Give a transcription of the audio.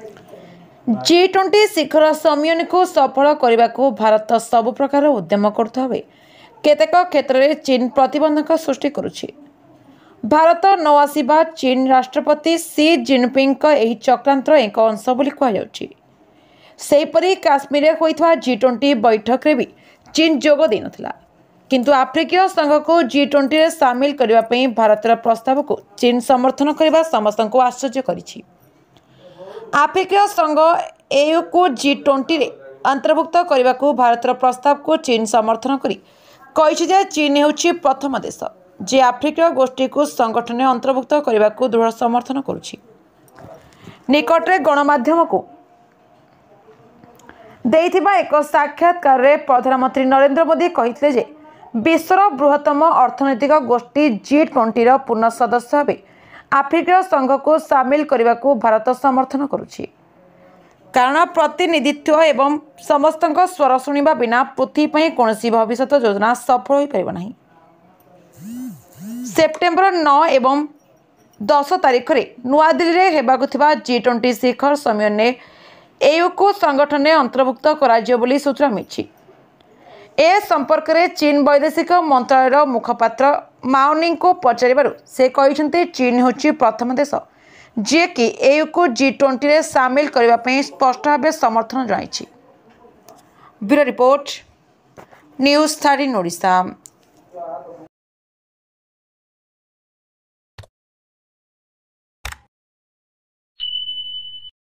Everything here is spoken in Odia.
ଜି ଟ୍ୱେଣ୍ଟି ଶିଖର ସମ୍ମିଳନୀକୁ ସଫଳ କରିବାକୁ ଭାରତ ସବୁ ପ୍ରକାର ଉଦ୍ୟମ କରୁଥିବା କେତେକ କ୍ଷେତ୍ରରେ ଚୀନ ପ୍ରତିବନ୍ଧକ ସୃଷ୍ଟି କରୁଛି ଭାରତ ନ ଆସିବା ଚୀନ ରାଷ୍ଟ୍ରପତି ସି ଜିନପିଙ୍ଗଙ୍କ ଏହି ଚକ୍ରାନ୍ତର ଏକ ଅଂଶ ବୋଲି କୁହାଯାଉଛି ସେହିପରି କାଶ୍ମୀରରେ ହୋଇଥିବା ଜି ଟ୍ୱେଣ୍ଟି ବୈଠକରେ ବି ଚୀନ ଯୋଗ ଦେଇନଥିଲା କିନ୍ତୁ ଆଫ୍ରିକୀୟ ସଂଘକୁ ଜି ଟ୍ୱେଣ୍ଟିରେ ସାମିଲ କରିବା ପାଇଁ ଭାରତର ପ୍ରସ୍ତାବକୁ ଚୀନ ସମର୍ଥନ କରିବା ସମସ୍ତଙ୍କୁ ଆଶ୍ଚର୍ଯ୍ୟ କରିଛି ଆଫ୍ରିକୀୟ ସଂଘ ଏୟୁକୁ ଜି ଟ୍ୱେଣ୍ଟିରେ ଅନ୍ତର୍ଭୁକ୍ତ କରିବାକୁ ଭାରତର ପ୍ରସ୍ତାବକୁ ଚୀନ ସମର୍ଥନ କରି କହିଛି ଯେ ଚୀନ ହେଉଛି ପ୍ରଥମ ଦେଶ ଯିଏ ଆଫ୍ରିକୀୟ ଗୋଷ୍ଠୀକୁ ସଂଗଠନରେ ଅନ୍ତର୍ଭୁକ୍ତ କରିବାକୁ ଦୃଢ଼ ସମର୍ଥନ କରୁଛି ନିକଟରେ ଗଣମାଧ୍ୟମକୁ ଦେଇଥିବା ଏକ ସାକ୍ଷାତକାରରେ ପ୍ରଧାନମନ୍ତ୍ରୀ ନରେନ୍ଦ୍ର ମୋଦି କହିଥିଲେ ଯେ ବିଶ୍ୱର ବୃହତ୍ତମ ଅର୍ଥନୈତିକ ଗୋଷ୍ଠୀ ଜି ଟ୍ୱେଣ୍ଟିର ପୂର୍ଣ୍ଣ ସଦସ୍ୟ ଭାବେ ଆଫ୍ରିକୀୟ ସଂଘକୁ ସାମିଲ କରିବାକୁ ଭାରତ ସମର୍ଥନ କରୁଛି କାରଣ ପ୍ରତିନିଧିତ୍ୱ ଏବଂ ସମସ୍ତଙ୍କ ସ୍ୱର ଶୁଣିବା ବିନା ପୃଥିବୀ ପାଇଁ କୌଣସି ଭବିଷ୍ୟତ ଯୋଜନା ସଫଳ ହୋଇପାରିବ ନାହିଁ ସେପ୍ଟେମ୍ବର ନଅ ଏବଂ ଦଶ ତାରିଖରେ ନୂଆଦିଲ୍ଲୀରେ ହେବାକୁ ଥିବା ଜି ଟ୍ୱେଣ୍ଟି ଶିଖର ସମ୍ମିଳନୀରେ ଏୟୁକୁ ସଂଗଠନରେ ଅନ୍ତର୍ଭୁକ୍ତ କରାଯିବ ବୋଲି ସୂଚନା ମିଳିଛି ଏ ସମ୍ପର୍କରେ ଚୀନ ବୈଦେଶିକ ମନ୍ତ୍ରଣାଳୟର ମୁଖପାତ୍ର ମାଓନିଙ୍କୁ ପଚାରିବାରୁ ସେ କହିଛନ୍ତି ଚୀନ ହେଉଛି ପ୍ରଥମ ଦେଶ ଯିଏକି ଏୟୁକୁ ଜି ଟ୍ୱେଣ୍ଟିରେ ସାମିଲ କରିବା ପାଇଁ ସ୍ପଷ୍ଟ ଭାବେ ସମର୍ଥନ ଜଣାଇଛି bureau report news thirteen Odisha